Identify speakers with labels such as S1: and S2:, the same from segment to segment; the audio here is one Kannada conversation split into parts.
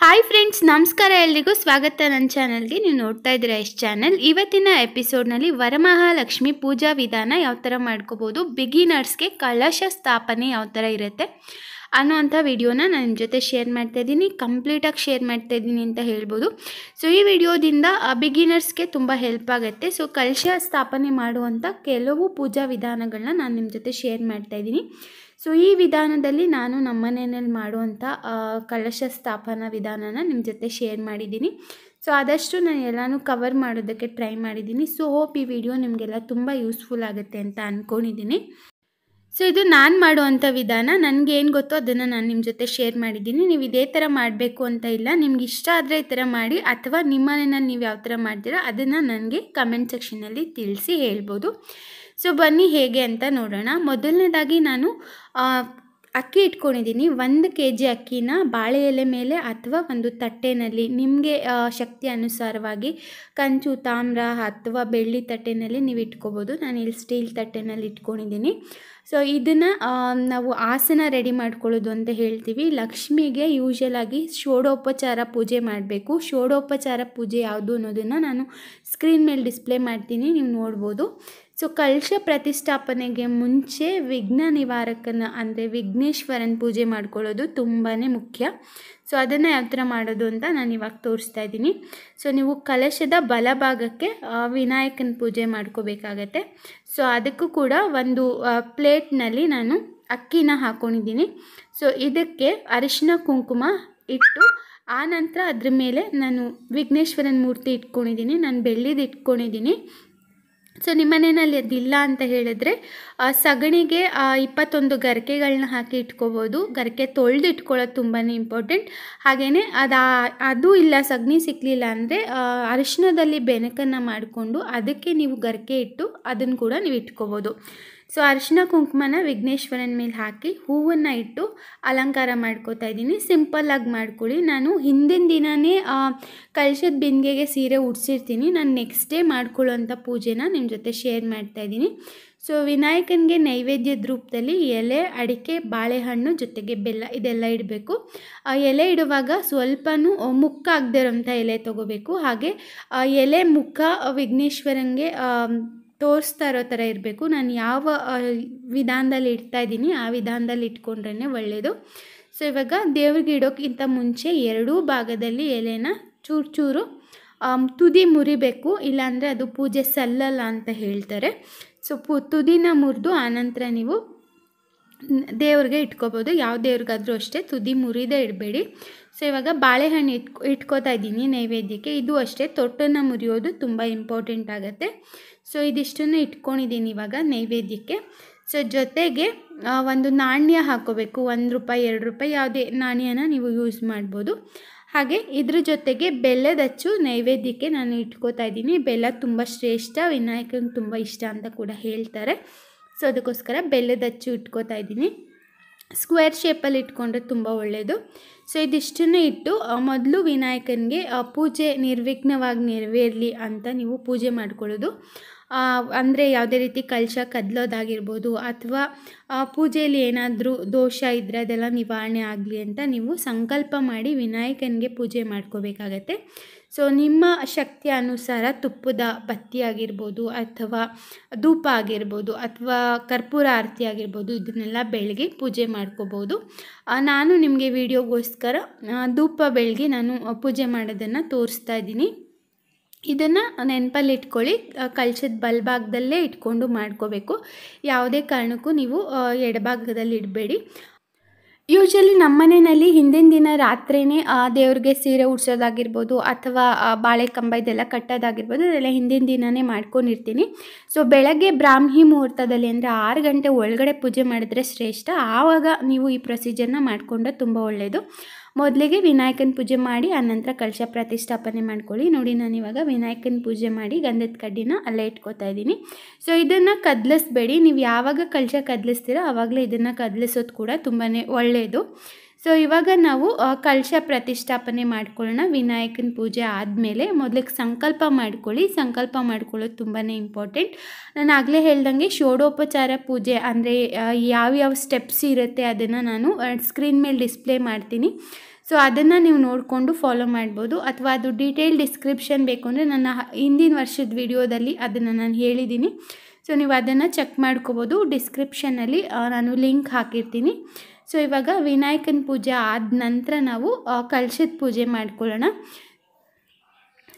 S1: ಹಾಯ್ ಫ್ರೆಂಡ್ಸ್ ನಮಸ್ಕಾರ ಎಲ್ರಿಗೂ ಸ್ವಾಗತ ನನ್ನ ಚಾನಲ್ಗೆ ನೀವು ನೋಡ್ತಾ ಇದ್ದೀರಾ ಎಷ್ಟು ಚಾನಲ್ ಇವತ್ತಿನ ಎಪಿಸೋಡ್ನಲ್ಲಿ ವರಮಹಾಲಕ್ಷ್ಮಿ ಪೂಜಾ ವಿಧಾನ ಯಾವ ಥರ ಮಾಡ್ಕೋಬೋದು ಬಿಗಿನರ್ಸ್ಗೆ ಕಲಶ ಸ್ಥಾಪನೆ ಯಾವ ಥರ ಇರುತ್ತೆ ಅಂಥ ವಿಡಿಯೋನ ನಾನು ನಿಮ್ಮ ಜೊತೆ ಶೇರ್ ಮಾಡ್ತಾ ಇದ್ದೀನಿ ಕಂಪ್ಲೀಟಾಗಿ ಶೇರ್ ಮಾಡ್ತಾ ಇದ್ದೀನಿ ಅಂತ ಹೇಳ್ಬೋದು ಸೊ ಈ ವಿಡಿಯೋದಿಂದ ಬಿಗಿನರ್ಸ್ಗೆ ತುಂಬ ಹೆಲ್ಪ್ ಆಗುತ್ತೆ ಸೊ ಕಲಶ ಸ್ಥಾಪನೆ ಮಾಡುವಂಥ ಕೆಲವು ಪೂಜಾ ವಿಧಾನಗಳನ್ನ ನಾನು ನಿಮ್ಮ ಜೊತೆ ಶೇರ್ ಮಾಡ್ತಾ ಇದ್ದೀನಿ ಸೊ ಈ ವಿಧಾನದಲ್ಲಿ ನಾನು ನಮ್ಮ ಮನೆಯಲ್ಲಿ ಮಾಡುವಂಥ ಕಳಶ ಸ್ಥಾಪನಾ ವಿಧಾನನ ನಿಮ್ಮ ಜೊತೆ ಶೇರ್ ಮಾಡಿದ್ದೀನಿ ಸೊ ಆದಷ್ಟು ನಾನು ಎಲ್ಲನೂ ಕವರ್ ಮಾಡೋದಕ್ಕೆ ಟ್ರೈ ಮಾಡಿದ್ದೀನಿ ಸೊ ಹೋಪ್ ಈ ವಿಡಿಯೋ ನಿಮಗೆಲ್ಲ ತುಂಬ ಯೂಸ್ಫುಲ್ ಆಗುತ್ತೆ ಅಂತ ಅಂದ್ಕೊಂಡಿದ್ದೀನಿ ಸೊ ಇದು ನಾನು ಮಾಡುವಂಥ ವಿಧಾನ ನನಗೇನು ಗೊತ್ತೋ ಅದನ್ನು ನಾನು ನಿಮ್ಮ ಜೊತೆ ಶೇರ್ ಮಾಡಿದ್ದೀನಿ ನೀವು ಇದೇ ಥರ ಮಾಡಬೇಕು ಅಂತ ಇಲ್ಲ ನಿಮ್ಗೆ ಇಷ್ಟ ಆದರೆ ಈ ಥರ ಮಾಡಿ ಅಥವಾ ನಿಮ್ಮ ಮನೆಯಲ್ಲಿ ನೀವು ಯಾವ ಥರ ಮಾಡ್ತೀರೋ ಅದನ್ನು ನನಗೆ ಕಮೆಂಟ್ ಸೆಕ್ಷನಲ್ಲಿ ತಿಳಿಸಿ ಹೇಳ್ಬೋದು ಸೊ ಬನ್ನಿ ಹೇಗೆ ಅಂತ ನೋಡೋಣ ಮೊದಲನೇದಾಗಿ ನಾನು ಅಕ್ಕಿ ಇಟ್ಕೊಂಡಿದ್ದೀನಿ ಒಂದು ಕೆ ಜಿ ಅಕ್ಕಿನ ಬಾಳೆ ಎಲೆ ಮೇಲೆ ಅಥವಾ ಒಂದು ತಟ್ಟೆನಲ್ಲಿ ನಿಮಗೆ ಶಕ್ತಿ ಅನುಸಾರವಾಗಿ ಕಂಚು ತಾಮ್ರ ಅಥವಾ ಬೆಳ್ಳಿ ತಟ್ಟೆನಲ್ಲಿ ನೀವು ಇಟ್ಕೋಬೋದು ನಾನು ಇಲ್ಲಿ ಸ್ಟೀಲ್ ತಟ್ಟೆನಲ್ಲಿ ಇಟ್ಕೊಂಡಿದ್ದೀನಿ ಸೊ ಇದನ್ನು ನಾವು ಆಸನ ರೆಡಿ ಮಾಡ್ಕೊಳ್ಳೋದು ಅಂತ ಹೇಳ್ತೀವಿ ಲಕ್ಷ್ಮಿಗೆ ಯೂಶಲಾಗಿ ಷೋಡೋಪಚಾರ ಪೂಜೆ ಮಾಡಬೇಕು ಷೋಡೋಪಚಾರ ಪೂಜೆ ಯಾವುದು ಅನ್ನೋದನ್ನು ನಾನು ಸ್ಕ್ರೀನ್ ಮೇಲೆ ಡಿಸ್ಪ್ಲೇ ಮಾಡ್ತೀನಿ ನೀವು ನೋಡ್ಬೋದು ಸೊ ಕಲಶ ಪ್ರತಿಷ್ಠಾಪನೆಗೆ ಮುಂಚೆ ವಿಘ್ನ ನಿವಾರಕನ ಅಂದರೆ ವಿಘ್ನೇಶ್ವರನ ಪೂಜೆ ಮಾಡ್ಕೊಳ್ಳೋದು ತುಂಬಾ ಮುಖ್ಯ ಸೊ ಅದನ್ನು ಯಾವ ಥರ ಮಾಡೋದು ಅಂತ ನಾನು ಇವಾಗ ತೋರಿಸ್ತಾ ಇದ್ದೀನಿ ಸೊ ನೀವು ಕಲಶದ ಬಲಭಾಗಕ್ಕೆ ವಿನಾಯಕನ ಪೂಜೆ ಮಾಡ್ಕೋಬೇಕಾಗತ್ತೆ ಸೊ ಅದಕ್ಕೂ ಕೂಡ ಒಂದು ಪ್ಲೇಟ್ನಲ್ಲಿ ನಾನು ಅಕ್ಕಿನ ಹಾಕೊಂಡಿದ್ದೀನಿ ಸೊ ಇದಕ್ಕೆ ಅರಿಶಿನ ಕುಂಕುಮ ಇಟ್ಟು ಆ ನಂತರ ಅದ್ರ ಮೇಲೆ ನಾನು ವಿಘ್ನೇಶ್ವರನ ಮೂರ್ತಿ ಇಟ್ಕೊಂಡಿದ್ದೀನಿ ನಾನು ಬೆಳ್ಳಿದಿಟ್ಕೊಂಡಿದ್ದೀನಿ ಇಟ್ಕೊಂಡಿದ್ದೀನಿ ಸೊ ನಿಮ್ಮ ಮನೆಯಲ್ಲಿ ಅದಿಲ್ಲ ಅಂತ ಹೇಳಿದ್ರೆ ಸಗಣಿಗೆ ಇಪ್ಪತ್ತೊಂದು ಗರಿಕೆಗಳನ್ನ ಹಾಕಿ ಇಟ್ಕೋಬೋದು ಗರಿಕೆ ತೊಳೆದು ಇಟ್ಕೊಳ್ಳೋದು ತುಂಬಾ ಇಂಪಾರ್ಟೆಂಟ್ ಹಾಗೆಯೇ ಅದು ಅದು ಇಲ್ಲ ಸಗಣಿ ಸಿಕ್ಕಲಿಲ್ಲ ಅಂದರೆ ಅರಿಶಿನದಲ್ಲಿ ಬೆನಕನ್ನು ಮಾಡಿಕೊಂಡು ಅದಕ್ಕೆ ನೀವು ಗರಿಕೆ ಇಟ್ಟು ಅದನ್ನು ಕೂಡ ನೀವು ಇಟ್ಕೋಬೋದು ಸೊ ಅರಿಶಿಣ ಕುಂಕುಮನ ವಿಘ್ನೇಶ್ವರನ ಮೇಲೆ ಹಾಕಿ ಹೂವನ್ನು ಇಟ್ಟು ಅಲಂಕಾರ ಮಾಡ್ಕೋತಾ ಇದ್ದೀನಿ ಸಿಂಪಲ್ಲಾಗಿ ಮಾಡ್ಕೊಳ್ಳಿ ನಾನು ಹಿಂದಿನ ದಿನವೇ ಕಲಶದ ಬಿಂದಿಗೆಗೆ ಸೀರೆ ಉಡ್ಸಿರ್ತೀನಿ ನಾನು ನೆಕ್ಸ್ಟ್ ಡೇ ಮಾಡ್ಕೊಳ್ಳೋಂಥ ಪೂಜೆನ ನಿಮ್ಮ ಜೊತೆ ಶೇರ್ ಮಾಡ್ತಾ ಇದ್ದೀನಿ ಸೊ ವಿನಾಯಕನಿಗೆ ನೈವೇದ್ಯದ ರೂಪದಲ್ಲಿ ಎಲೆ ಅಡಿಕೆ ಬಾಳೆಹಣ್ಣು ಜೊತೆಗೆ ಬೆಲ್ಲ ಇದೆಲ್ಲ ಇಡಬೇಕು ಆ ಎಲೆ ಇಡುವಾಗ ಸ್ವಲ್ಪನೂ ಮುಖ ಎಲೆ ತಗೋಬೇಕು ಹಾಗೆ ಎಲೆ ಮುಖ ವಿಘ್ನೇಶ್ವರನಿಗೆ ತೋರಿಸ್ತಾ ಇರೋ ಥರ ಇರಬೇಕು ನಾನು ಯಾವ ವಿಧಾನದಲ್ಲಿ ಇಡ್ತಾ ಇದ್ದೀನಿ ಆ ವಿಧಾನದಲ್ಲಿ ಇಟ್ಕೊಂಡ್ರೇ ಒಳ್ಳೆಯದು ಸೊ ಇವಾಗ ದೇವ್ರಿಗೆ ಇಡೋಕ್ಕಿಂತ ಮುಂಚೆ ಎರಡೂ ಭಾಗದಲ್ಲಿ ಎಲೆನ ಚೂರು ಚೂರು ತುದಿ ಮುರಿಬೇಕು ಇಲ್ಲಾಂದರೆ ಅದು ಪೂಜೆ ಸಲ್ಲಲ್ಲ ಅಂತ ಹೇಳ್ತಾರೆ ಸೊ ಪು ತುದಿನ ಮುರಿದು ಆನಂತರ ನೀವು ದೇವ್ರಿಗೆ ಇಟ್ಕೋಬೋದು ಯಾವ ದೇವ್ರಿಗಾದ್ರೂ ಅಷ್ಟೇ ತುದಿ ಮುರಿದೇ ಇಡಬೇಡಿ ಸೊ ಇವಾಗ ಬಾಳೆಹಣ್ಣು ಇಟ್ಕೊ ಇಟ್ಕೋತಾ ಇದ್ದೀನಿ ನೈವೇದ್ಯಕ್ಕೆ ಇದು ಅಷ್ಟೇ ತೊಟ್ಟನ್ನು ಮುರಿಯೋದು ತುಂಬ ಇಂಪಾರ್ಟೆಂಟ್ ಆಗುತ್ತೆ ಸೊ ಇದಿಷ್ಟನ್ನು ಇಟ್ಕೊಂಡಿದ್ದೀನಿ ಇವಾಗ ನೈವೇದ್ಯಕ್ಕೆ ಸೊ ಜೊತೆಗೆ ಒಂದು ನಾಣ್ಯ ಹಾಕೋಬೇಕು ಒಂದು ರೂಪಾಯಿ ಎರಡು ರೂಪಾಯಿ ಯಾವುದೇ ನಾಣ್ಯನ ನೀವು ಯೂಸ್ ಮಾಡ್ಬೋದು ಹಾಗೆ ಇದ್ರ ಜೊತೆಗೆ ಬೆಲ್ಲದ ನೈವೇದ್ಯಕ್ಕೆ ನಾನು ಇಟ್ಕೋತಾ ಇದ್ದೀನಿ ಬೆಲ್ಲ ತುಂಬ ಶ್ರೇಷ್ಠ ವಿನಾಯಕನ ತುಂಬ ಇಷ್ಟ ಅಂತ ಕೂಡ ಹೇಳ್ತಾರೆ ಸೊ ಅದಕ್ಕೋಸ್ಕರ ಬೆಲ್ಲದ ಅಚ್ಚು ಇಟ್ಕೋತಾ ಇದ್ದೀನಿ ಸ್ಕ್ವೇರ್ ಶೇಪಲ್ಲಿ ಇಟ್ಕೊಂಡ್ರೆ ತುಂಬ ಒಳ್ಳೆಯದು ಸೊ ಇದಿಷ್ಟನ್ನು ಇಟ್ಟು ಮೊದಲು ವಿನಾಯಕನಿಗೆ ಪೂಜೆ ನಿರ್ವಿಘ್ನವಾಗಿ ನೆರವೇರಲಿ ಅಂತ ನೀವು ಪೂಜೆ ಮಾಡ್ಕೊಳ್ಳೋದು ಅಂದರೆ ಯಾವುದೇ ರೀತಿ ಕಲಶ ಕದಲೋದಾಗಿರ್ಬೋದು ಅಥವಾ ಪೂಜೆಯಲ್ಲಿ ಏನಾದರೂ ದೋಷ ಇದ್ದರೆ ಅದೆಲ್ಲ ನಿವಾರಣೆ ಆಗಲಿ ಅಂತ ನೀವು ಸಂಕಲ್ಪ ಮಾಡಿ ವಿನಾಯಕನಿಗೆ ಪೂಜೆ ಮಾಡ್ಕೋಬೇಕಾಗತ್ತೆ ಸೊ ನಿಮ್ಮ ಶಕ್ತಿ ಅನುಸಾರ ತುಪ್ಪದ ಬತ್ತಿ ಆಗಿರ್ಬೋದು ಅಥವಾ ಧೂಪ ಆಗಿರ್ಬೋದು ಅಥವಾ ಕರ್ಪೂರ ಆರತಿ ಆಗಿರ್ಬೋದು ಇದನ್ನೆಲ್ಲ ಬೆಳಗ್ಗೆ ಪೂಜೆ ಮಾಡ್ಕೋಬೋದು ನಾನು ನಿಮಗೆ ವಿಡಿಯೋಗೋಸ್ಕರ ಧೂಪ ಬೆಳಗ್ಗೆ ನಾನು ಪೂಜೆ ಮಾಡೋದನ್ನು ತೋರಿಸ್ತಾ ಇದ್ದೀನಿ ಇದನ್ನು ನೆನಪಲ್ಲಿ ಇಟ್ಕೊಳ್ಳಿ ಕಲ್ಚದ ಬಲಭಾಗದಲ್ಲೇ ಇಟ್ಕೊಂಡು ಮಾಡ್ಕೋಬೇಕು ಯಾವುದೇ ಕಾರಣಕ್ಕೂ ನೀವು ಎಡಭಾಗದಲ್ಲಿ ಇಡಬೇಡಿ ಯೂಶ್ವಲಿ ನಮ್ಮ ಮನೆಯಲ್ಲಿ ಹಿಂದಿನ ದಿನ ರಾತ್ರಿಯೇ ದೇವ್ರಿಗೆ ಸೀರೆ ಉಡ್ಸೋದಾಗಿರ್ಬೋದು ಅಥವಾ ಬಾಳೆ ಕಂಬ ಇದೆಲ್ಲ ಕಟ್ಟೋದಾಗಿರ್ಬೋದು ಅದೆಲ್ಲ ಹಿಂದಿನ ದಿನವೇ ಮಾಡ್ಕೊಂಡಿರ್ತೀನಿ ಸೊ ಬೆಳಗ್ಗೆ ಬ್ರಾಹ್ಮಿ ಮುಹೂರ್ತದಲ್ಲಿ ಅಂದರೆ ಆರು ಗಂಟೆ ಒಳಗಡೆ ಪೂಜೆ ಮಾಡಿದ್ರೆ ಶ್ರೇಷ್ಠ ಆವಾಗ ನೀವು ಈ ಪ್ರೊಸೀಜರ್ನ ಮಾಡಿಕೊಂಡ್ರೆ ತುಂಬ ಒಳ್ಳೆಯದು ಮೊದಲಿಗೆ ವಿನಾಯಕನ ಪೂಜೆ ಮಾಡಿ ಆನಂತರ ಕಳಶ ಪ್ರತಿಷ್ಠಾಪನೆ ಮಾಡ್ಕೊಳ್ಳಿ ನೋಡಿ ನಾನು ಇವಾಗ ವಿನಾಯಕನ ಪೂಜೆ ಮಾಡಿ ಗಂಧದ ಕಡ್ಡಿನ ಅಲ್ಲೇ ಇಟ್ಕೋತಾ ಇದ್ದೀನಿ ಸೊ ಇದನ್ನು ಕದಲಿಸ್ಬೇಡಿ ನೀವು ಯಾವಾಗ ಕಳಶ ಕದಲಿಸ್ತೀರೋ ಆವಾಗಲೇ ಇದನ್ನು ಕದಲಿಸೋದು ಕೂಡ ತುಂಬಾ ಒಳ್ಳೆಯದು ಸೊ ಇವಾಗ ನಾವು ಕಳಶ ಪ್ರತಿಷ್ಠಾಪನೆ ಮಾಡ್ಕೊಳ್ಳೋಣ ವಿನಾಯಕನ ಪೂಜೆ ಆದಮೇಲೆ ಮೊದಲಿಗೆ ಸಂಕಲ್ಪ ಮಾಡ್ಕೊಳ್ಳಿ ಸಂಕಲ್ಪ ಮಾಡ್ಕೊಳ್ಳೋದು ತುಂಬಾ ಇಂಪಾರ್ಟೆಂಟ್ ನಾನು ಆಗಲೇ ಹೇಳ್ದಂಗೆ ಶೋಡೋಪಚಾರ ಪೂಜೆ ಅಂದರೆ ಯಾವ್ಯಾವ ಸ್ಟೆಪ್ಸ್ ಇರುತ್ತೆ ಅದನ್ನು ನಾನು ಸ್ಕ್ರೀನ್ ಮೇಲೆ ಡಿಸ್ಪ್ಲೇ ಮಾಡ್ತೀನಿ ಸೊ ಅದನ್ನು ನೀವು ನೋಡಿಕೊಂಡು ಫಾಲೋ ಮಾಡ್ಬೋದು ಅಥವಾ ಅದು ಡೀಟೇಲ್ ಡಿಸ್ಕ್ರಿಪ್ಷನ್ ಬೇಕು ಅಂದರೆ ನನ್ನ ಹಿಂದಿನ ವರ್ಷದ ವಿಡಿಯೋದಲ್ಲಿ ಅದನ್ನು ನಾನು ಹೇಳಿದ್ದೀನಿ ಸೊ ನೀವು ಅದನ್ನು ಚೆಕ್ ಮಾಡ್ಕೋಬೋದು ಡಿಸ್ಕ್ರಿಪ್ಷನಲ್ಲಿ ನಾನು ಲಿಂಕ್ ಹಾಕಿರ್ತೀನಿ ಸೊ ಇವಾಗ ವಿನಾಯಕನ ಪೂಜೆ ಆದ ನಂತರ ನಾವು ಕಲಶದ ಪೂಜೆ ಮಾಡ್ಕೊಳ್ಳೋಣ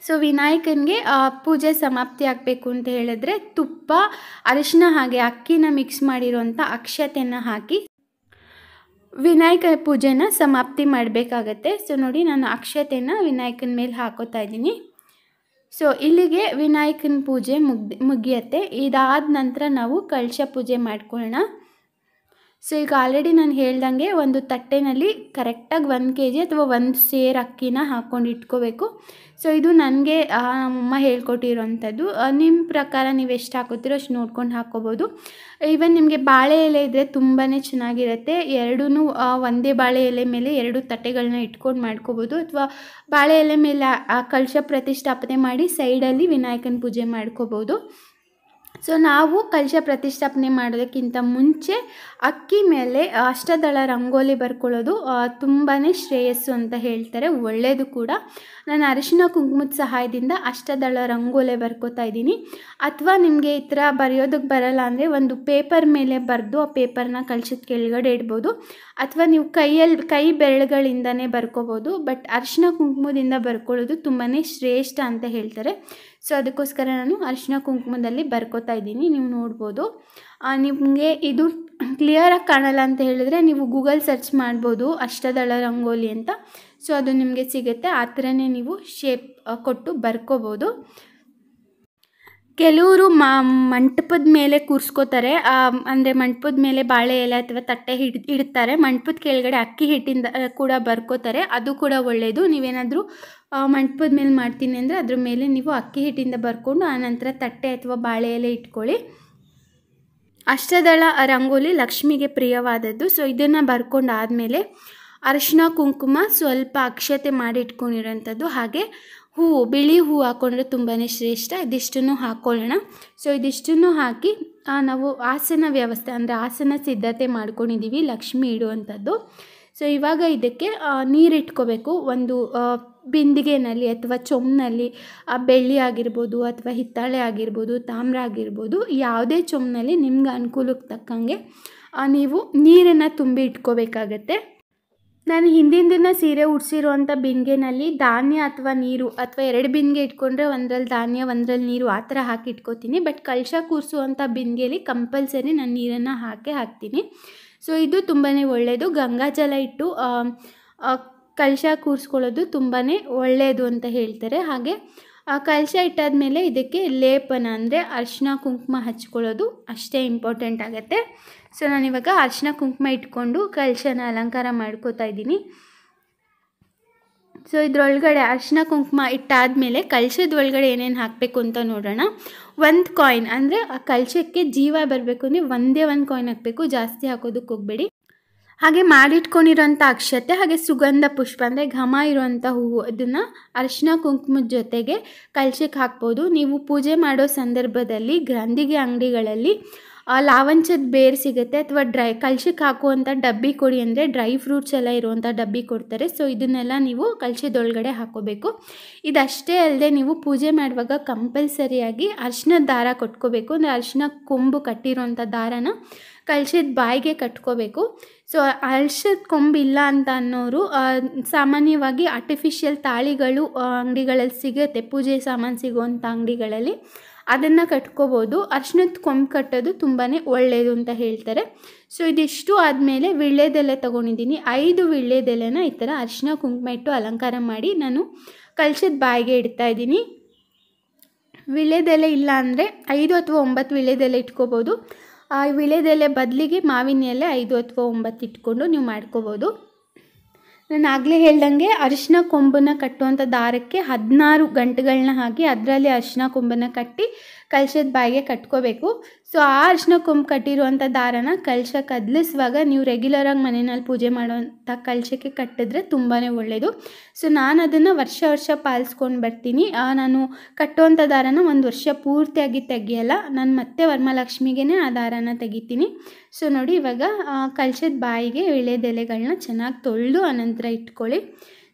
S1: ಸೊ ವಿನಾಯಕನಿಗೆ ಪೂಜೆ ಸಮಾಪ್ತಿ ಆಗಬೇಕು ಅಂತ ಹೇಳಿದ್ರೆ ತುಪ್ಪ ಅರಿಶಿನ ಹಾಗೆ ಅಕ್ಕಿನ ಮಿಕ್ಸ್ ಮಾಡಿರೋಂಥ ಅಕ್ಷತೆಯನ್ನು ಹಾಕಿ ವಿನಾಯಕ ಪೂಜೆನ ಸಮಾಪ್ತಿ ಮಾಡಬೇಕಾಗತ್ತೆ ಸೊ ನೋಡಿ ನಾನು ಅಕ್ಷತೆನ ವಿನಾಯಕನ ಮೇಲೆ ಹಾಕೋತಾ ಇದ್ದೀನಿ ಸೊ ಇಲ್ಲಿಗೆ ವಿನಾಯಕನ ಪೂಜೆ ಮುಗ್ದು ಮುಗಿಯತ್ತೆ ಇದಾದ ನಂತರ ನಾವು ಕಳಶ ಪೂಜೆ ಮಾಡ್ಕೊಳ್ಳೋಣ ಸೊ ಈಗ ಆಲ್ರೆಡಿ ನಾನು ಹೇಳ್ದಂಗೆ ಒಂದು ತಟ್ಟೆನಲ್ಲಿ ಕರೆಕ್ಟಾಗಿ ಒಂದು ಕೆ ಜಿ ಅಥವಾ ಒಂದು ಸೇರ್ ಅಕ್ಕಿನ ಹಾಕ್ಕೊಂಡು ಇಟ್ಕೋಬೇಕು ಸೊ ಇದು ನನಗೆ ಅಮ್ಮ ಹೇಳ್ಕೊಟ್ಟಿರೋಂಥದ್ದು ನಿಮ್ಮ ಪ್ರಕಾರ ನೀವು ಎಷ್ಟು ಹಾಕೋತೀರೋ ಅಷ್ಟು ನೋಡ್ಕೊಂಡು ಹಾಕ್ಕೋಬೋದು ಈವನ್ ನಿಮಗೆ ಬಾಳೆ ಎಲೆ ಇದ್ದರೆ ತುಂಬಾ ಚೆನ್ನಾಗಿರುತ್ತೆ ಎರಡೂ ಒಂದೇ ಬಾಳೆ ಎಲೆ ಮೇಲೆ ಎರಡು ತಟ್ಟೆಗಳನ್ನ ಇಟ್ಕೊಂಡು ಮಾಡ್ಕೋಬೋದು ಅಥವಾ ಬಾಳೆ ಎಲೆ ಮೇಲೆ ಆ ಕಳಶ ಪ್ರತಿಷ್ಠಾಪನೆ ಮಾಡಿ ಸೈಡಲ್ಲಿ ವಿನಾಯಕನ ಪೂಜೆ ಮಾಡ್ಕೋಬೋದು ಸೊ ನಾವು ಕಲಶ ಪ್ರತಿಷ್ಠಾಪನೆ ಮಾಡೋದಕ್ಕಿಂತ ಮುಂಚೆ ಅಕ್ಕಿ ಮೇಲೆ ಅಷ್ಟದಳ ರಂಗೋಲಿ ಬರ್ಕೊಳ್ಳೋದು ತುಂಬಾ ಶ್ರೇಯಸ್ಸು ಅಂತ ಹೇಳ್ತಾರೆ ಒಳ್ಳೆಯದು ಕೂಡ ನಾನು ಅರಿಶಿನ ಕುಂಕುಮದ ಸಹಾಯದಿಂದ ಅಷ್ಟದಳ ರಂಗೋಲೆ ಬರ್ಕೋತಾ ಇದ್ದೀನಿ ಅಥವಾ ನಿಮಗೆ ಈ ಥರ ಬರೆಯೋದಕ್ಕೆ ಬರಲ್ಲ ಅಂದರೆ ಒಂದು ಪೇಪರ್ ಮೇಲೆ ಬರೆದು ಆ ಪೇಪರ್ನ ಕಲಶದ ಕೆಳಗಡೆ ಇಡ್ಬೋದು ಅಥವಾ ನೀವು ಕೈಯಲ್ಲಿ ಕೈ ಬೆರಳುಗಳಿಂದನೇ ಬರ್ಕೋಬೋದು ಬಟ್ ಅರಿಶಿನ ಕುಂಕುಮದಿಂದ ಬರ್ಕೊಳ್ಳೋದು ತುಂಬಾ ಶ್ರೇಷ್ಠ ಅಂತ ಹೇಳ್ತಾರೆ ಸೊ ಅದಕ್ಕೋಸ್ಕರ ನಾನು ಅರಿಶಿನ ಕುಂಕುಮದಲ್ಲಿ ಬರ್ಕೋತಾ ಇದ್ದೀನಿ ನೀವು ನೋಡ್ಬೋದು ನಿಮಗೆ ಇದು ಕ್ಲಿಯರಾಗಿ ಕಾಣಲ್ಲ ಅಂತ ಹೇಳಿದ್ರೆ ನೀವು ಗೂಗಲ್ ಸರ್ಚ್ ಮಾಡ್ಬೋದು ಅಷ್ಟದಳ ರಂಗೋಲಿ ಅಂತ ಸೊ ಅದು ನಿಮಗೆ ಸಿಗುತ್ತೆ ಆ ಥರನೇ ನೀವು ಶೇಪ್ ಕೊಟ್ಟು ಬರ್ಕೋಬೋದು ಕೆಲವರು ಮಾ ಮಂಟಪದ ಮೇಲೆ ಕೂರಿಸ್ಕೋತಾರೆ ಅಂದರೆ ಮಂಟಪದ ಮೇಲೆ ಬಾಳೆ ಎಲೆ ಅಥವಾ ತಟ್ಟೆ ಹಿಡ್ ಇಡ್ತಾರೆ ಮಂಟಪದ ಕೆಳಗಡೆ ಅಕ್ಕಿ ಹಿಟ್ಟಿಂದ ಕೂಡ ಬರ್ಕೋತಾರೆ ಅದು ಕೂಡ ಒಳ್ಳೆಯದು ನೀವೇನಾದರೂ ಮಂಟಪದ ಮೇಲೆ ಮಾಡ್ತೀನಿ ಅಂದರೆ ಅದ್ರ ಮೇಲೆ ನೀವು ಅಕ್ಕಿ ಹಿಟ್ಟಿಂದ ಬರ್ಕೊಂಡು ಆನಂತರ ತಟ್ಟೆ ಅಥವಾ ಬಾಳೆ ಎಲೆ ಇಟ್ಕೊಳ್ಳಿ ಅಷ್ಟದಳ ರಂಗೋಲಿ ಲಕ್ಷ್ಮಿಗೆ ಪ್ರಿಯವಾದದ್ದು ಸೊ ಇದನ್ನು ಬರ್ಕೊಂಡು ಆದಮೇಲೆ ಅರಿಶಿನ ಕುಂಕುಮ ಸ್ವಲ್ಪ ಅಕ್ಷತೆ ಮಾಡಿಟ್ಕೊಂಡಿರೋಂಥದ್ದು ಹಾಗೆ ಹೂವು ಬಿಳಿ ಹೂವು ಹಾಕೊಂಡ್ರೆ ತುಂಬಾ ಶ್ರೇಷ್ಠ ಇದಿಷ್ಟನ್ನು ಹಾಕ್ಕೊಳ್ಳೋಣ ಸೊ ಇದಿಷ್ಟನ್ನು ಹಾಕಿ ನಾವು ಆಸನ ವ್ಯವಸ್ಥೆ ಅಂದರೆ ಆಸನ ಸಿದ್ಧತೆ ಮಾಡ್ಕೊಂಡಿದ್ದೀವಿ ಲಕ್ಷ್ಮಿ ಇಡುವಂಥದ್ದು ಸೊ ಇವಾಗ ಇದಕ್ಕೆ ನೀರಿಟ್ಕೋಬೇಕು ಒಂದು ಬಿಂದಿಗೆನಲ್ಲಿ ಅಥವಾ ಚೊಮ್ನಲ್ಲಿ ಆ ಬೆಳ್ಳಿ ಆಗಿರ್ಬೋದು ಅಥವಾ ಹಿತ್ತಾಳೆ ಆಗಿರ್ಬೋದು ತಾಮ್ರ ಆಗಿರ್ಬೋದು ಯಾವುದೇ ಚೊಮ್ನಲ್ಲಿ ನಿಮ್ಗೆ ಅನುಕೂಲಕ್ಕೆ ತಕ್ಕಂಗೆ ನೀವು ನೀರನ್ನು ತುಂಬಿ ಇಟ್ಕೋಬೇಕಾಗತ್ತೆ ನಾನು ಹಿಂದಿನ ದಿನ ಸೀರೆ ಉಡ್ಸಿರುವಂಥ ಬಿಂದಿಗೆನಲ್ಲಿ ಧಾನ್ಯ ಅಥವಾ ನೀರು ಅಥವಾ ಎರಡು ಬಿಂದಿಗೆ ಇಟ್ಕೊಂಡ್ರೆ ಒಂದರಲ್ಲಿ ಧಾನ್ಯ ಒಂದರಲ್ಲಿ ನೀರು ಆ ಥರ ಹಾಕಿ ಇಟ್ಕೋತೀನಿ ಬಟ್ ಕಳಶ ಕೂರಿಸುವಂಥ ಬಿಂದಿಗೆಯಲ್ಲಿ ಕಂಪಲ್ಸರಿ ನಾನು ನೀರನ್ನು ಹಾಕೇ ಹಾಕ್ತೀನಿ ಸೊ ಇದು ತುಂಬಾ ಒಳ್ಳೆಯದು ಗಂಗಾಜಲ ಇಟ್ಟು ಕಳಶ ಕೂರಿಸ್ಕೊಳ್ಳೋದು ತುಂಬಾ ಒಳ್ಳೆಯದು ಅಂತ ಹೇಳ್ತಾರೆ ಹಾಗೆ ಆ ಕಲಶ ಇಟ್ಟಾದಮೇಲೆ ಇದಕ್ಕೆ ಲೇಪನ ಅಂದರೆ ಅರ್ಶಿನ ಕುಂಕುಮ ಹಚ್ಕೊಳ್ಳೋದು ಅಷ್ಟೇ ಇಂಪಾರ್ಟೆಂಟ್ ಆಗುತ್ತೆ ಸೊ ನಾನಿವಾಗ ಅರ್ಶಿನ ಕುಂಕುಮ ಇಟ್ಕೊಂಡು ಕಲಶನ ಅಲಂಕಾರ ಮಾಡ್ಕೋತಾ ಇದ್ದೀನಿ ಸೊ ಇದ್ರೊಳಗಡೆ ಅರ್ಶಿನ ಕುಂಕುಮ ಇಟ್ಟಾದಮೇಲೆ ಕಲಶದ ಒಳಗಡೆ ಏನೇನು ಹಾಕಬೇಕು ಅಂತ ನೋಡೋಣ ಒಂದು ಕಾಯಿನ್ ಅಂದರೆ ಆ ಕಲಶಕ್ಕೆ ಜೀವ ಬರಬೇಕು ಅಂದರೆ ಒಂದೇ ಒಂದು ಕಾಯಿನ್ ಹಾಕಬೇಕು ಜಾಸ್ತಿ ಹಾಕೋದಕ್ಕೆ ಹೋಗಬೇಡಿ ಹಾಗೆ ಮಾಡಿಟ್ಕೊಂಡಿರೋಂಥ ಅಕ್ಷತೆ ಹಾಗೆ ಸುಗಂಧ ಪುಷ್ಪ ಅಂದರೆ ಘಮ ಇರುವಂಥ ಹೂವು ಅದನ್ನು ಅರ್ಶಿನ ಕುಂಕುಮದ ಜೊತೆಗೆ ಕಲಶಕ್ಕೆ ಹಾಕ್ಬೋದು ನೀವು ಪೂಜೆ ಮಾಡೋ ಸಂದರ್ಭದಲ್ಲಿ ಗ್ರಂಥಿಗೆ ಅಂಗಡಿಗಳಲ್ಲಿ ಲಾವಂಚದ ಬೇರು ಸಿಗುತ್ತೆ ಅಥವಾ ಡ್ರೈ ಕಲಶಕ್ಕೆ ಹಾಕುವಂಥ ಡಬ್ಬಿ ಕೊಡಿ ಅಂದರೆ ಡ್ರೈ ಫ್ರೂಟ್ಸ್ ಎಲ್ಲ ಇರುವಂಥ ಡಬ್ಬಿ ಕೊಡ್ತಾರೆ ಸೊ ಇದನ್ನೆಲ್ಲ ನೀವು ಕಲ್ಸಿದೊಳಗಡೆ ಹಾಕೋಬೇಕು ಇದಷ್ಟೇ ಅಲ್ಲದೆ ನೀವು ಪೂಜೆ ಮಾಡುವಾಗ ಕಂಪಲ್ಸರಿಯಾಗಿ ಅರಿಶಿನ ದಾರ ಕಟ್ಕೋಬೇಕು ಅಂದರೆ ಅರ್ಶಿನ ಕೊಂಬು ಕಟ್ಟಿರೋಂಥ ದಾರನ ಕಲಶದ ಬಾಯಿಗೆ ಕಟ್ಕೋಬೇಕು ಸೊ ಅರ್ಶದ ಕೊಂಬಿಲ್ಲ ಅಂತ ಅನ್ನೋರು ಸಾಮಾನ್ಯವಾಗಿ ಆರ್ಟಿಫಿಷಿಯಲ್ ತಾಳಿಗಳು ಅಂಗಡಿಗಳಲ್ಲಿ ಸಿಗುತ್ತೆ ಪೂಜೆ ಸಾಮಾನು ಸಿಗುವಂಥ ಅಂಗಡಿಗಳಲ್ಲಿ ಅದನ್ನು ಕಟ್ಕೋಬೋದು ಅರ್ಶಿನದ ಕೊಂಬು ಕಟ್ಟೋದು ತುಂಬಾ ಒಳ್ಳೆಯದು ಅಂತ ಹೇಳ್ತಾರೆ ಸೊ ಇದಿಷ್ಟು ಆದಮೇಲೆ ವಿಳ್ಳೆದೆಲೆ ತೊಗೊಂಡಿದ್ದೀನಿ ಐದು ವಿಳ್ಳೆದೆಲೆನ ಈ ಥರ ಅರ್ಶಿನ ಕುಂಕುಮ ಇಟ್ಟು ಅಲಂಕಾರ ಮಾಡಿ ನಾನು ಕಲ್ಸದ ಬಾಯಿಗೆ ಇಡ್ತಾ ಇದ್ದೀನಿ ವಿಳ್ಳೆದೆಲೆ ಇಲ್ಲ ಅಂದರೆ ಐದು ಅಥವಾ ಒಂಬತ್ತು ವಿಳ್ಳೆದೆಲೆ ಇಟ್ಕೋಬೋದು ಆ ವಿಳೆದೆಲೆ ಬದಲಿಗೆ ಮಾವಿನ ಎಲೆ ಐದು ಅಥವಾ ಒಂಬತ್ತು ಇಟ್ಕೊಂಡು ನೀವು ಮಾಡ್ಕೋಬೋದು ನಾನು ಆಗಲೇ ಹೇಳ್ದಂಗೆ ಅರಿಶಿನ ಕೊಂಬನ್ನು ಕಟ್ಟುವಂಥ ದಾರಕ್ಕೆ ಹದಿನಾರು ಗಂಟೆಗಳನ್ನ ಹಾಕಿ ಅದರಲ್ಲಿ ಅರಿಶಿನ ಕೊಂಬನ್ನು ಕಟ್ಟಿ ಕಲಶದ ಬಾಯಿಗೆ ಕಟ್ಕೋಬೇಕು ಸೊ ಆ ಅರ್ಶನ ಕೊಂಬು ಕಟ್ಟಿರುವಂಥ ದಾರನ ಕಲಶ ಕದಲಿಸುವಾಗ ನೀವು ರೆಗ್ಯುಲರಾಗಿ ಮನೆಯಲ್ಲಿ ಪೂಜೆ ಮಾಡುವಂಥ ಕಲಶಕ್ಕೆ ಕಟ್ಟಿದ್ರೆ ತುಂಬಾ ಒಳ್ಳೆಯದು ಸೊ ನಾನು ಅದನ್ನು ವರ್ಷ ವರ್ಷ ಪಾಲಿಸ್ಕೊಂಡು ಬರ್ತೀನಿ ನಾನು ಕಟ್ಟುವಂಥ ದಾರನ ಒಂದು ವರ್ಷ ಪೂರ್ತಿಯಾಗಿ ತೆಗಿಯಲ್ಲ ನಾನು ಮತ್ತೆ ವರಮಲಕ್ಷ್ಮಿಗೇ ಆ ದಾರನ ತೆಗಿತೀನಿ ಸೊ ನೋಡಿ ಇವಾಗ ಕಲಶದ ಬಾಯಿಗೆ ಎಳೆದೆಲೆಗಳನ್ನ ಚೆನ್ನಾಗಿ ತೊಳೆದು ಆನಂತರ ಇಟ್ಕೊಳ್ಳಿ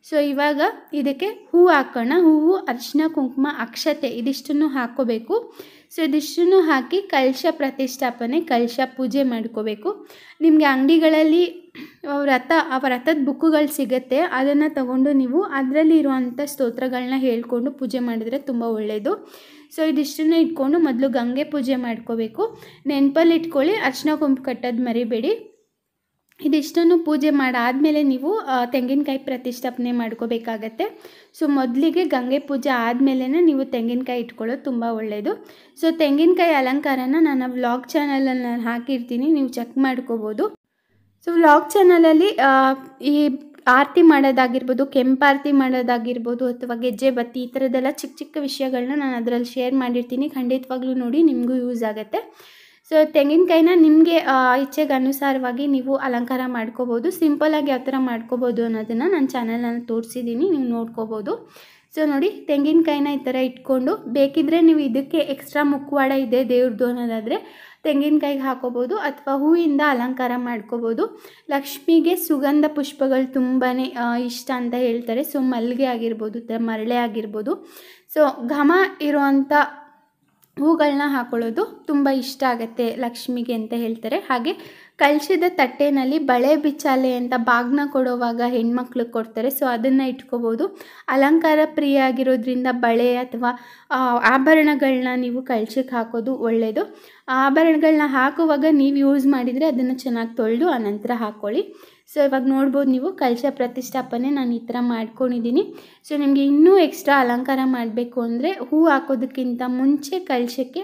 S1: ಸೊ ಇವಾಗ ಇದಕ್ಕೆ ಹೂವು ಹಾಕೋಣ ಹೂವು ಅರ್ಶಿನ ಕುಂಕುಮ ಅಕ್ಷತೆ ಇದಿಷ್ಟನ್ನು ಹಾಕ್ಕೋಬೇಕು ಸೊ ಇದಿಷ್ಟನ್ನು ಹಾಕಿ ಕಲಶ ಪ್ರತಿಷ್ಠಾಪನೆ ಕಲಶ ಪೂಜೆ ಮಾಡ್ಕೋಬೇಕು ನಿಮಗೆ ಅಂಗಡಿಗಳಲ್ಲಿ ವ್ರತ ಆ ವ್ರತದ ಬುಕ್ಕುಗಳು ಸಿಗುತ್ತೆ ಅದನ್ನು ತಗೊಂಡು ನೀವು ಅದರಲ್ಲಿ ಇರುವಂಥ ಸ್ತೋತ್ರಗಳನ್ನ ಹೇಳ್ಕೊಂಡು ಪೂಜೆ ಮಾಡಿದರೆ ತುಂಬ ಒಳ್ಳೆಯದು ಸೊ ಇದಿಷ್ಟನ್ನು ಇಟ್ಕೊಂಡು ಮೊದಲು ಗಂಗೆ ಪೂಜೆ ಮಾಡ್ಕೋಬೇಕು ನೆನಪಲ್ಲಿ ಇಟ್ಕೊಳ್ಳಿ ಅರ್ಶಿನ ಕುಂಪು ಕಟ್ಟೋದು ಮರಿಬೇಡಿ ಇದಿಷ್ಟನ್ನು ಪೂಜೆ ಮಾಡಾದಮೇಲೆ ನೀವು ತೆಂಗಿನಕಾಯಿ ಪ್ರತಿಷ್ಠಾಪನೆ ಮಾಡ್ಕೋಬೇಕಾಗತ್ತೆ ಸೊ ಮೊದಲಿಗೆ ಗಂಗೆ ಪೂಜೆ ಆದಮೇಲೆ ನೀವು ತೆಂಗಿನಕಾಯಿ ಇಟ್ಕೊಳ್ಳೋದು ತುಂಬ ಒಳ್ಳೆಯದು ಸೊ ತೆಂಗಿನಕಾಯಿ ಅಲಂಕಾರನ ನಾನು ವ್ಲಾಗ್ ಚಾನಲಲ್ಲಿ ನಾನು ಹಾಕಿರ್ತೀನಿ ನೀವು ಚೆಕ್ ಮಾಡ್ಕೋಬೋದು ಸೊ ವ್ಲಾಗ್ ಚಾನಲಲ್ಲಿ ಈ ಆರತಿ ಮಾಡೋದಾಗಿರ್ಬೋದು ಕೆಂಪಾರತಿ ಮಾಡೋದಾಗಿರ್ಬೋದು ಅಥವಾ ಗೆಜ್ಜೆ ಬತ್ತಿ ಈ ಥರದ್ದೆಲ್ಲ ಚಿಕ್ಕ ಚಿಕ್ಕ ವಿಷಯಗಳನ್ನ ನಾನು ಅದರಲ್ಲಿ ಶೇರ್ ಮಾಡಿರ್ತೀನಿ ಖಂಡಿತವಾಗ್ಲೂ ನೋಡಿ ನಿಮಗೂ ಯೂಸ್ ಆಗುತ್ತೆ ಸೊ ತೆಂಗಿನಕಾಯಿನ ನಿಮಗೆ ಇಚ್ಛೆಗೆ ಅನುಸಾರವಾಗಿ ನೀವು ಅಲಂಕಾರ ಮಾಡ್ಕೋಬೋದು ಸಿಂಪಲಾಗಿ ಯಾವ ಥರ ಮಾಡ್ಕೋಬೋದು ಅನ್ನೋದನ್ನು ನಾನು ಚಾನೆಲ್ನಲ್ಲಿ ತೋರಿಸಿದ್ದೀನಿ ನೀವು ನೋಡ್ಕೋಬೋದು ಸೊ ನೋಡಿ ತೆಂಗಿನಕಾಯಿನ ಈ ಥರ ಇಟ್ಕೊಂಡು ಬೇಕಿದ್ದರೆ ನೀವು ಇದಕ್ಕೆ ಎಕ್ಸ್ಟ್ರಾ ಮುಖವಾಡ ಇದೆ ದೇವ್ರದ್ದು ಅನ್ನೋದಾದರೆ ತೆಂಗಿನಕಾಯಿಗೆ ಹಾಕೋಬೋದು ಅಥವಾ ಹೂವಿಂದ ಅಲಂಕಾರ ಮಾಡ್ಕೋಬೋದು ಲಕ್ಷ್ಮಿಗೆ ಸುಗಂಧ ಪುಷ್ಪಗಳು ತುಂಬಾ ಇಷ್ಟ ಅಂತ ಹೇಳ್ತಾರೆ ಸೊ ಮಲ್ಲಿಗೆ ಆಗಿರ್ಬೋದು ಮರಳೆ ಆಗಿರ್ಬೋದು ಸೊ ಘಮ ಇರುವಂಥ ಹೂಗಳನ್ನ ಹಾಕೊಳ್ಳೋದು ತುಂಬ ಇಷ್ಟ ಆಗುತ್ತೆ ಲಕ್ಷ್ಮಿಗೆ ಅಂತ ಹೇಳ್ತಾರೆ ಹಾಗೆ ಕಳಿಸಿದ ತಟ್ಟೆನಲ್ಲಿ ಬಳೆ ಬಿಚ್ಚಾಲೆ ಅಂತ ಬಾಗ್ನ ಕೊಡೋವಾಗ ಹೆಣ್ಮಕ್ಳಿಗೆ ಕೊಡ್ತಾರೆ ಸೊ ಅದನ್ನು ಇಟ್ಕೋಬೋದು ಅಲಂಕಾರ ಪ್ರಿಯ ಆಗಿರೋದ್ರಿಂದ ಬಳೆ ಅಥವಾ ಆಭರಣಗಳನ್ನ ನೀವು ಕಳ್ಸಕ್ಕೆ ಹಾಕೋದು ಒಳ್ಳೆಯದು ಆಭರಣಗಳನ್ನ ಹಾಕುವಾಗ ನೀವು ಯೂಸ್ ಮಾಡಿದರೆ ಅದನ್ನು ಚೆನ್ನಾಗಿ ತೊಳೆದು ಆನಂತರ ಹಾಕ್ಕೊಳ್ಳಿ ಸೊ ಇವಾಗ ನೋಡ್ಬೋದು ನೀವು ಕಲಶ ಪ್ರತಿಷ್ಠಾಪನೆ ನಾನು ಈ ಥರ ಮಾಡ್ಕೊಂಡಿದ್ದೀನಿ ಸೊ ನಿಮಗೆ ಇನ್ನೂ ಎಕ್ಸ್ಟ್ರಾ ಅಲಂಕಾರ ಮಾಡಬೇಕು ಅಂದರೆ ಹೂ ಹಾಕೋದಕ್ಕಿಂತ ಮುಂಚೆ ಕಲಶಕ್ಕೆ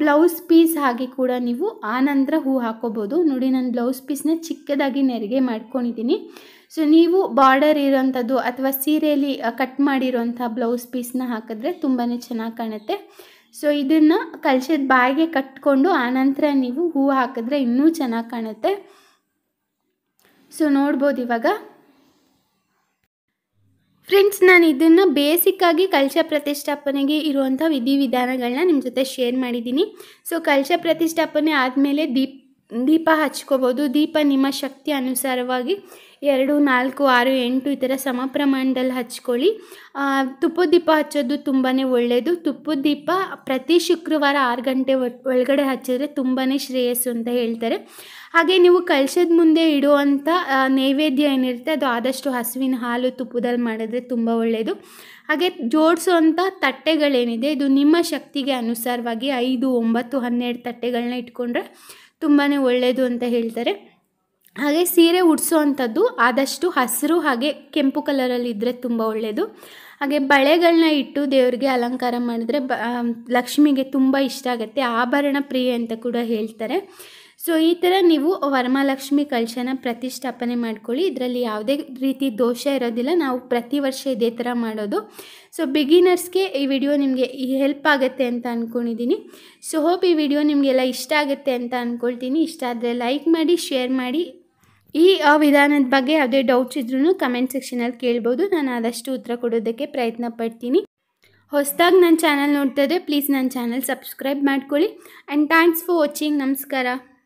S1: ಬ್ಲೌಸ್ ಪೀಸ್ ಹಾಗೆ ಕೂಡ ನೀವು ಆನಂತರ ಹೂ ಹಾಕೋಬೋದು ನೋಡಿ ನಾನು ಬ್ಲೌಸ್ ಪೀಸ್ನ ಚಿಕ್ಕದಾಗಿ ನೆರಿಗೆ ಮಾಡ್ಕೊಂಡಿದ್ದೀನಿ ಸೊ ನೀವು ಬಾರ್ಡರ್ ಇರೋಂಥದ್ದು ಅಥವಾ ಸೀರೆಯಲ್ಲಿ ಕಟ್ ಮಾಡಿರೋಂಥ ಬ್ಲೌಸ್ ಪೀಸ್ನ ಹಾಕಿದ್ರೆ ತುಂಬಾ ಚೆನ್ನಾಗಿ ಕಾಣುತ್ತೆ ಸೊ ಇದನ್ನು ಕಲಶದ ಬಾಯಿಗೆ ಕಟ್ಕೊಂಡು ಆನಂತರ ನೀವು ಹೂ ಹಾಕಿದ್ರೆ ಇನ್ನೂ ಚೆನ್ನಾಗಿ ಕಾಣುತ್ತೆ ಸೊ ನೋಡ್ಬೋದು ಇವಾಗ ಫ್ರೆಂಡ್ಸ್ ನಾನು ಇದನ್ನು ಬೇಸಿಕ್ಕಾಗಿ ಕಲಶ ಪ್ರತಿಷ್ಠಾಪನೆಗೆ ಇರುವಂಥ ವಿಧಿವಿಧಾನಗಳನ್ನ ನಿಮ್ಮ ಜೊತೆ ಶೇರ್ ಮಾಡಿದ್ದೀನಿ ಸೊ ಕಲಶ ಪ್ರತಿಷ್ಠಾಪನೆ ಆದಮೇಲೆ ದೀಪ್ ದೀಪ ಹಚ್ಕೋಬೋದು ದೀಪ ನಿಮ್ಮ ಶಕ್ತಿ ಅನುಸಾರವಾಗಿ ಎರಡು ನಾಲ್ಕು ಆರು ಎಂಟು ಈ ಥರ ಸಮ ಪ್ರಮಾಣದಲ್ಲಿ ಹಚ್ಕೊಳ್ಳಿ ತುಪ್ಪದ ದೀಪ ಹಚ್ಚೋದು ತುಂಬಾ ಒಳ್ಳೆಯದು ತುಪ್ಪದ ದೀಪ ಪ್ರತಿ ಶುಕ್ರವಾರ ಆರು ಗಂಟೆ ಒಳಗಡೆ ಹಚ್ಚಿದ್ರೆ ತುಂಬಾ ಶ್ರೇಯಸ್ಸು ಅಂತ ಹೇಳ್ತಾರೆ ಹಾಗೆ ನೀವು ಕಲಶದ ಮುಂದೆ ಇಡುವಂಥ ನೈವೇದ್ಯ ಏನಿರುತ್ತೆ ಅದು ಆದಷ್ಟು ಹಸುವಿನ ಹಾಲು ತುಪ್ಪದಲ್ಲಿ ಮಾಡಿದ್ರೆ ತುಂಬ ಒಳ್ಳೆಯದು ಹಾಗೆ ಜೋಡಿಸೋವಂಥ ತಟ್ಟೆಗಳೇನಿದೆ ಇದು ನಿಮ್ಮ ಶಕ್ತಿಗೆ ಅನುಸಾರವಾಗಿ ಐದು ಒಂಬತ್ತು ಹನ್ನೆರಡು ತಟ್ಟೆಗಳನ್ನ ಇಟ್ಕೊಂಡ್ರೆ ತುಂಬಾ ಒಳ್ಳೆಯದು ಅಂತ ಹೇಳ್ತಾರೆ ಹಾಗೆ ಸೀರೆ ಉಡಿಸೋ ಅಂಥದ್ದು ಆದಷ್ಟು ಹಸಿರು ಹಾಗೆ ಕೆಂಪು ಕಲರಲ್ಲಿ ಇದ್ದರೆ ತುಂಬ ಒಳ್ಳೆಯದು ಹಾಗೆ ಬಳೆಗಳನ್ನ ಇಟ್ಟು ದೇವರಿಗೆ ಅಲಂಕಾರ ಮಾಡಿದ್ರೆ ಬ ಲಕ್ಷ್ಮಿಗೆ ತುಂಬ ಇಷ್ಟ ಆಗುತ್ತೆ ಆಭರಣ ಪ್ರಿಯೆ ಅಂತ ಕೂಡ ಹೇಳ್ತಾರೆ ಸೊ ಈ ಥರ ನೀವು ವರಮಹಾಲಕ್ಷ್ಮಿ ಕಲಶನ ಪ್ರತಿಷ್ಠಾಪನೆ ಮಾಡ್ಕೊಳ್ಳಿ ಇದರಲ್ಲಿ ಯಾವುದೇ ರೀತಿ ದೋಷ ಇರೋದಿಲ್ಲ ನಾವು ಪ್ರತಿ ವರ್ಷ ಇದೇ ಥರ ಮಾಡೋದು ಸೊ ಬಿಗಿನರ್ಸ್ಗೆ ಈ ವಿಡಿಯೋ ನಿಮಗೆ ಹೆಲ್ಪ್ ಆಗುತ್ತೆ ಅಂತ ಅಂದ್ಕೊಂಡಿದ್ದೀನಿ ಸೊ ಹೋಪ್ ಈ ವಿಡಿಯೋ ನಿಮಗೆಲ್ಲ ಇಷ್ಟ ಆಗುತ್ತೆ ಅಂತ ಅಂದ್ಕೊಳ್ತೀನಿ ಇಷ್ಟ ಆದರೆ ಲೈಕ್ ಮಾಡಿ ಶೇರ್ ಮಾಡಿ ಈ ಆ ವಿಧಾನದ ಬಗ್ಗೆ ಯಾವುದೇ ಡೌಟ್ಸ್ ಇದ್ರೂ ಕಮೆಂಟ್ ಸೆಕ್ಷನಲ್ಲಿ ಕೇಳ್ಬೋದು ನಾನು ಆದಷ್ಟು ಉತ್ತರ ಕೊಡೋದಕ್ಕೆ ಪ್ರಯತ್ನ ಪಡ್ತೀನಿ ಹೊಸದಾಗಿ ನನ್ನ ಚಾನಲ್ ನೋಡ್ತಾ ಇದ್ದರೆ ಪ್ಲೀಸ್ ನನ್ನ ಚಾನಲ್ ಸಬ್ಸ್ಕ್ರೈಬ್ ಮಾಡ್ಕೊಳ್ಳಿ ಆ್ಯಂಡ್ ಥ್ಯಾಂಕ್ಸ್ ಫಾರ್ ವಾಚಿಂಗ್ ನಮಸ್ಕಾರ